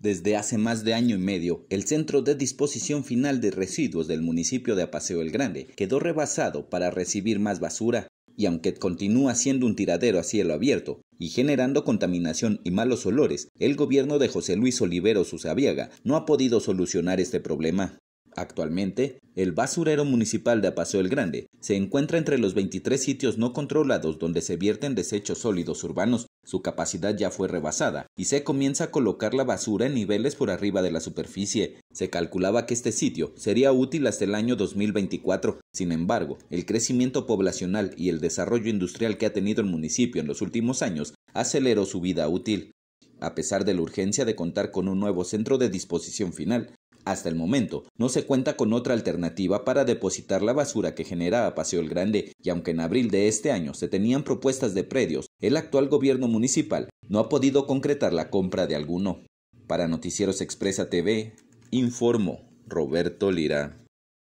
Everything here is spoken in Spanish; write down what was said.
Desde hace más de año y medio, el centro de disposición final de residuos del municipio de Apaseo el Grande quedó rebasado para recibir más basura, y aunque continúa siendo un tiradero a cielo abierto y generando contaminación y malos olores, el gobierno de José Luis Olivero Susabiaga no ha podido solucionar este problema. Actualmente, el basurero municipal de Apaseo el Grande se encuentra entre los 23 sitios no controlados donde se vierten desechos sólidos urbanos. Su capacidad ya fue rebasada y se comienza a colocar la basura en niveles por arriba de la superficie. Se calculaba que este sitio sería útil hasta el año 2024. Sin embargo, el crecimiento poblacional y el desarrollo industrial que ha tenido el municipio en los últimos años aceleró su vida útil. A pesar de la urgencia de contar con un nuevo centro de disposición final, hasta el momento, no se cuenta con otra alternativa para depositar la basura que genera Paseo el Grande y aunque en abril de este año se tenían propuestas de predios, el actual gobierno municipal no ha podido concretar la compra de alguno. Para Noticieros Expresa TV, informo Roberto Lira.